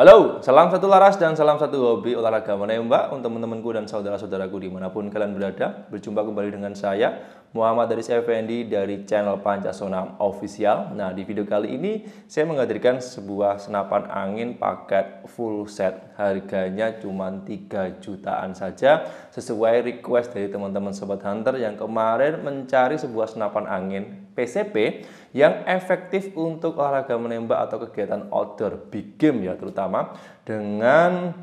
Halo, salam satu laras dan salam satu hobi olahraga menembak untuk teman-temanku dan saudara-saudaraku dimanapun kalian berada. Berjumpa kembali dengan saya, Muhammad Aris Effendi dari channel Pancasona Official. Nah, di video kali ini saya menghadirkan sebuah senapan angin paket full set. Harganya cuma 3 jutaan saja sesuai request dari teman-teman sobat hunter yang kemarin mencari sebuah senapan angin PCP yang efektif untuk olahraga menembak atau kegiatan outdoor big game ya terutama dengan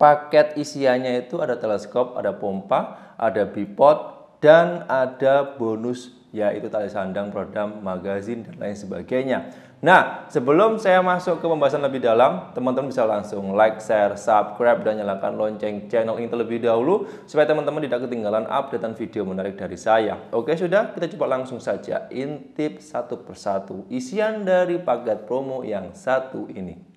paket isiannya itu ada teleskop, ada pompa, ada bipod, dan ada bonus yaitu tali sandang, peredam, magazin, dan lain sebagainya. Nah, sebelum saya masuk ke pembahasan lebih dalam, teman-teman bisa langsung like, share, subscribe, dan nyalakan lonceng channel ini terlebih dahulu supaya teman-teman tidak ketinggalan update dan video menarik dari saya. Oke, sudah? Kita coba langsung saja intip satu persatu isian dari paket promo yang satu ini.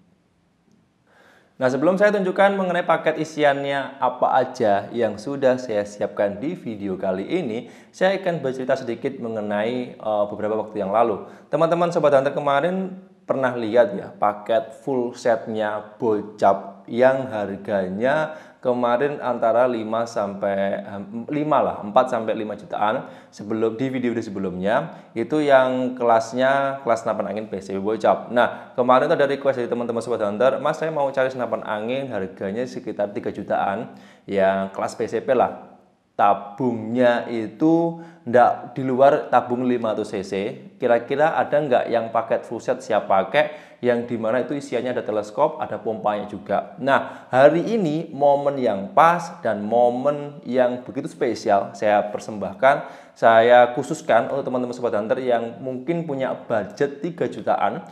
Nah, sebelum saya tunjukkan mengenai paket isiannya apa aja yang sudah saya siapkan di video kali ini, saya akan bercerita sedikit mengenai uh, beberapa waktu yang lalu. Teman-teman Sobat Hunter kemarin pernah lihat ya paket full setnya bocap yang harganya kemarin antara 5 sampai 5 lah 4 sampai 5 jutaan sebelum di video di sebelumnya itu yang kelasnya kelas senapan angin PCB bocap nah kemarin itu ada request dari teman-teman sobat hunter mas saya mau cari senapan angin harganya sekitar 3 jutaan yang kelas PCP lah tabungnya itu ndak di luar tabung 500 cc kira-kira ada nggak yang paket full set siap pakai yang dimana itu isiannya ada teleskop ada pompanya juga nah hari ini momen yang pas dan momen yang begitu spesial saya persembahkan saya khususkan untuk teman-teman sobat hunter yang mungkin punya budget 3 jutaan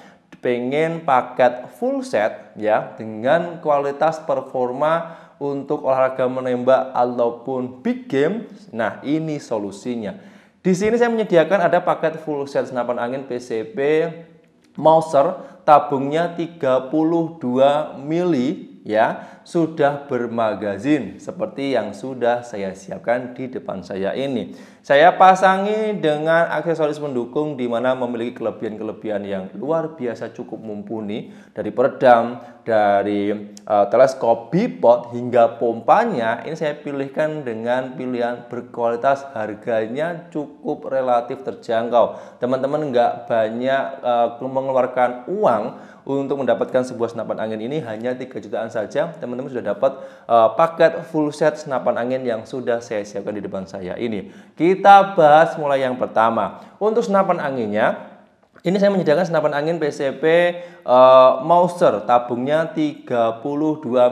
pengen paket full set ya dengan kualitas performa untuk olahraga menembak ataupun big game, nah ini solusinya. Di sini saya menyediakan ada paket full set senapan angin PCP Mauser tabungnya 32 mili ya sudah bermagazin seperti yang sudah saya siapkan di depan saya ini. Saya pasangi dengan aksesoris pendukung di mana memiliki kelebihan-kelebihan yang luar biasa cukup mumpuni dari peredam, dari uh, teleskop bipod hingga pompanya. Ini saya pilihkan dengan pilihan berkualitas, harganya cukup relatif terjangkau. Teman-teman nggak banyak uh, mengeluarkan uang untuk mendapatkan sebuah senapan angin ini hanya 3 jutaan saja teman-teman sudah dapat uh, paket full set senapan angin yang sudah saya siapkan di depan saya ini kita bahas mulai yang pertama untuk senapan anginnya ini saya menyediakan senapan angin PCP uh, eh, Mauser tabungnya 32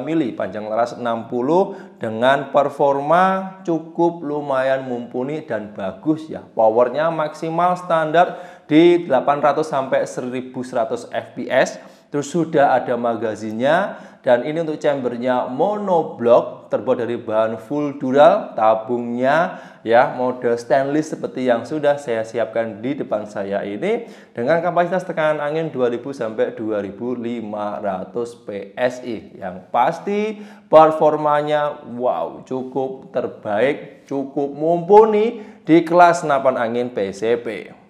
mili panjang laras 60 dengan performa cukup lumayan mumpuni dan bagus ya powernya maksimal standar di 800 sampai 1100 fps terus sudah ada magazinnya dan ini untuk chambernya monoblock terbuat dari bahan full dural tabungnya ya mode stainless seperti yang sudah saya siapkan di depan saya ini dengan kapasitas tekanan angin 2000 sampai 2500 PSI yang pasti performanya wow cukup terbaik cukup mumpuni di kelas senapan angin PCP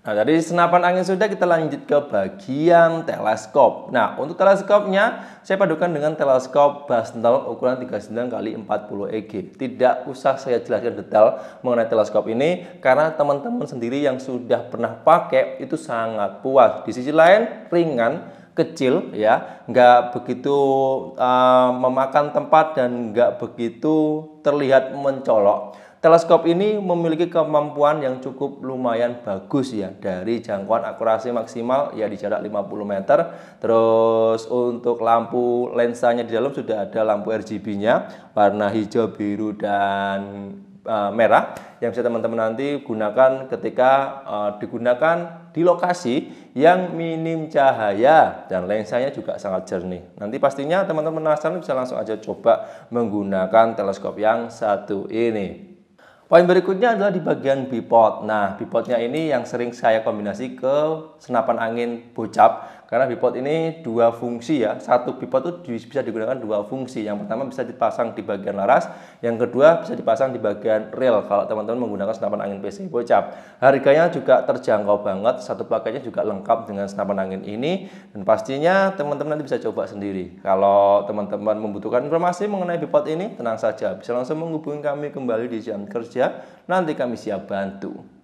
Nah, dari senapan angin sudah kita lanjut ke bagian teleskop. Nah, untuk teleskopnya saya padukan dengan teleskop Bastel ukuran 39 kali 40 EG. Tidak usah saya jelaskan detail mengenai teleskop ini karena teman-teman sendiri yang sudah pernah pakai itu sangat puas. Di sisi lain ringan, kecil ya, nggak begitu uh, memakan tempat dan nggak begitu terlihat mencolok teleskop ini memiliki kemampuan yang cukup lumayan bagus ya dari jangkauan akurasi maksimal ya di jarak 50 meter terus untuk lampu lensanya di dalam sudah ada lampu RGB nya warna hijau biru dan uh, merah yang bisa teman-teman nanti gunakan ketika uh, digunakan di lokasi yang minim cahaya dan lensanya juga sangat jernih. Nanti pastinya teman-teman penasaran bisa langsung aja coba menggunakan teleskop yang satu ini. Poin berikutnya adalah di bagian bipod. Nah, bipodnya ini yang sering saya kombinasi ke senapan angin bocap karena bipod ini dua fungsi ya. Satu bipod itu bisa digunakan dua fungsi. Yang pertama bisa dipasang di bagian laras, yang kedua bisa dipasang di bagian rail kalau teman-teman menggunakan senapan angin PC bocap. Harganya juga terjangkau banget, satu paketnya juga lengkap dengan senapan angin ini dan pastinya teman-teman nanti bisa coba sendiri. Kalau teman-teman membutuhkan informasi mengenai bipod ini, tenang saja bisa langsung menghubungi kami kembali di jam kerja. Nanti kami siap bantu.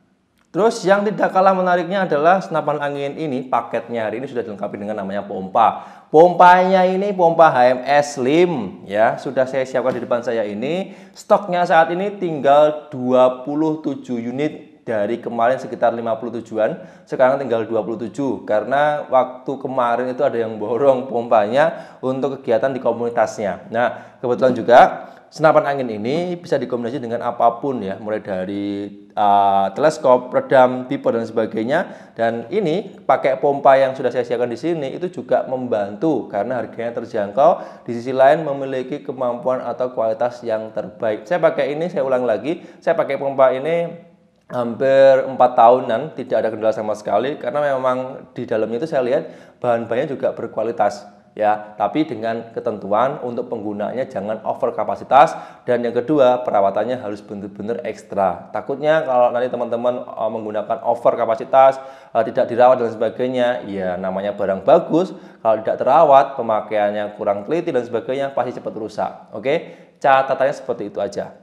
Terus yang tidak kalah menariknya adalah senapan angin ini paketnya hari ini sudah dilengkapi dengan namanya pompa. Pompanya ini pompa HMS Slim ya, sudah saya siapkan di depan saya ini. Stoknya saat ini tinggal 27 unit dari kemarin sekitar 57-an, sekarang tinggal 27 karena waktu kemarin itu ada yang borong pompanya untuk kegiatan di komunitasnya. Nah, kebetulan juga senapan angin ini bisa dikombinasi dengan apapun ya, mulai dari uh, teleskop, redam, pipa dan sebagainya. Dan ini pakai pompa yang sudah saya siapkan di sini itu juga membantu karena harganya terjangkau. Di sisi lain memiliki kemampuan atau kualitas yang terbaik. Saya pakai ini, saya ulang lagi, saya pakai pompa ini hampir empat tahunan tidak ada kendala sama sekali karena memang di dalamnya itu saya lihat bahan-bahannya juga berkualitas ya tapi dengan ketentuan untuk penggunanya jangan over kapasitas dan yang kedua perawatannya harus benar-benar ekstra takutnya kalau nanti teman-teman e, menggunakan over kapasitas e, tidak dirawat dan sebagainya ya namanya barang bagus kalau tidak terawat pemakaiannya kurang teliti dan sebagainya pasti cepat rusak oke catatannya seperti itu aja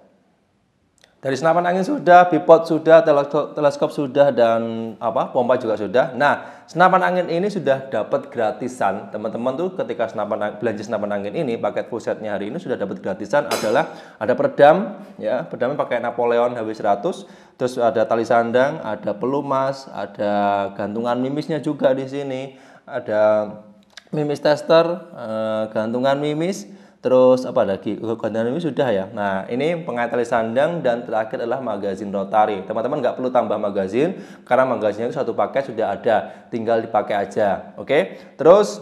dari senapan angin sudah, bipod sudah, teleskop sudah dan apa pompa juga sudah. Nah, senapan angin ini sudah dapat gratisan. Teman-teman tuh ketika senapan belanja senapan angin ini paket pusatnya hari ini sudah dapat gratisan adalah ada peredam ya, peredamnya pakai Napoleon HW100, terus ada tali sandang, ada pelumas, ada gantungan mimisnya juga di sini, ada mimis tester, eh, gantungan mimis Terus apa lagi? Gondanami sudah ya. Nah, ini pengatel sandang dan terakhir adalah magazin rotari. Teman-teman nggak perlu tambah magazin karena magazinnya itu satu paket sudah ada, tinggal dipakai aja. Oke. Terus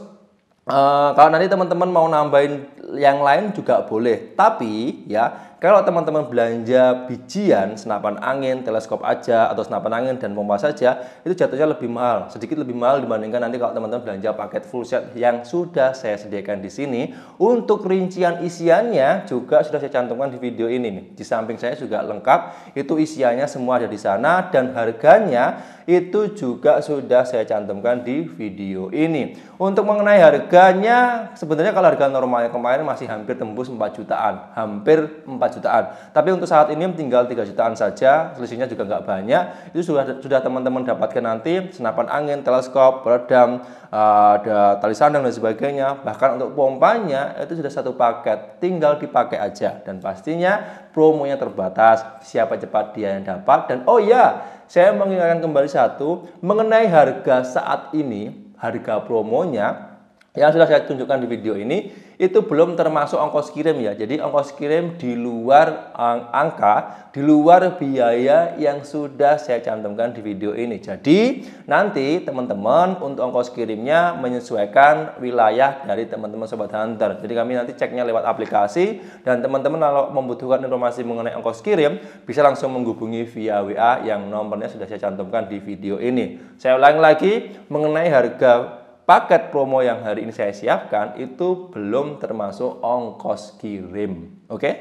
uh, kalau nanti teman-teman mau nambahin yang lain juga boleh, tapi ya kalau teman-teman belanja bijian, senapan angin, teleskop aja, atau senapan angin dan pompa saja, itu jatuhnya lebih mahal, sedikit lebih mahal dibandingkan nanti kalau teman-teman belanja paket full set yang sudah saya sediakan di sini. Untuk rincian isiannya juga sudah saya cantumkan di video ini nih. Di samping saya juga lengkap, itu isiannya semua ada di sana dan harganya itu juga sudah saya cantumkan di video ini. Untuk mengenai harganya, sebenarnya kalau harga normalnya kemarin masih hampir tembus 4 jutaan, hampir 4 jutaan. Tapi untuk saat ini tinggal 3 jutaan saja, selisihnya juga nggak banyak. Itu sudah sudah teman-teman dapatkan nanti senapan angin, teleskop, peredam, eh, ada tali sandang dan sebagainya. Bahkan untuk pompanya itu sudah satu paket, tinggal dipakai aja. Dan pastinya promonya terbatas, siapa cepat dia yang dapat. Dan oh ya, saya mengingatkan kembali satu, mengenai harga saat ini, harga promonya yang sudah saya tunjukkan di video ini itu belum termasuk ongkos kirim ya. Jadi ongkos kirim di luar angka, di luar biaya yang sudah saya cantumkan di video ini. Jadi nanti teman-teman untuk ongkos kirimnya menyesuaikan wilayah dari teman-teman sobat hunter. Jadi kami nanti ceknya lewat aplikasi dan teman-teman kalau membutuhkan informasi mengenai ongkos kirim bisa langsung menghubungi via WA yang nomornya sudah saya cantumkan di video ini. Saya ulangi lagi mengenai harga paket promo yang hari ini saya siapkan itu belum termasuk ongkos kirim. Oke? Okay?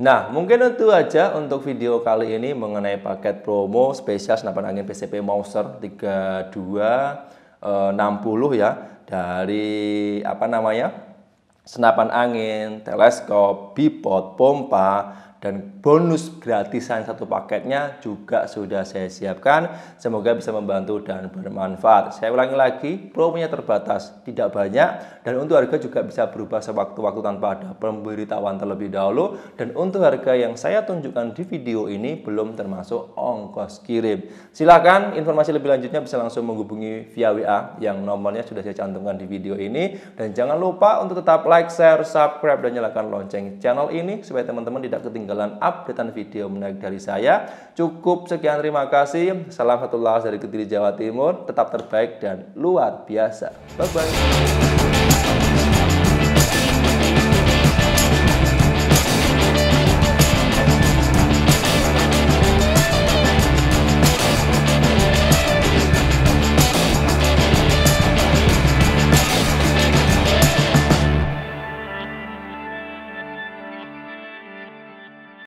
Nah, mungkin itu aja untuk video kali ini mengenai paket promo spesial senapan angin PCP Mauser 3260 ya dari apa namanya? senapan angin, teleskop, bipod, pompa, dan bonus gratisan satu paketnya juga sudah saya siapkan. Semoga bisa membantu dan bermanfaat. Saya ulangi lagi, promonya terbatas, tidak banyak dan untuk harga juga bisa berubah sewaktu-waktu tanpa ada pemberitahuan terlebih dahulu dan untuk harga yang saya tunjukkan di video ini belum termasuk ongkos kirim. silahkan informasi lebih lanjutnya bisa langsung menghubungi via WA yang nomornya sudah saya cantumkan di video ini dan jangan lupa untuk tetap like, share, subscribe dan nyalakan lonceng channel ini supaya teman-teman tidak ketinggalan ketinggalan updatean video menarik dari saya. Cukup sekian terima kasih. Salam satu dari Kediri Jawa Timur. Tetap terbaik dan luar biasa. Bye-bye.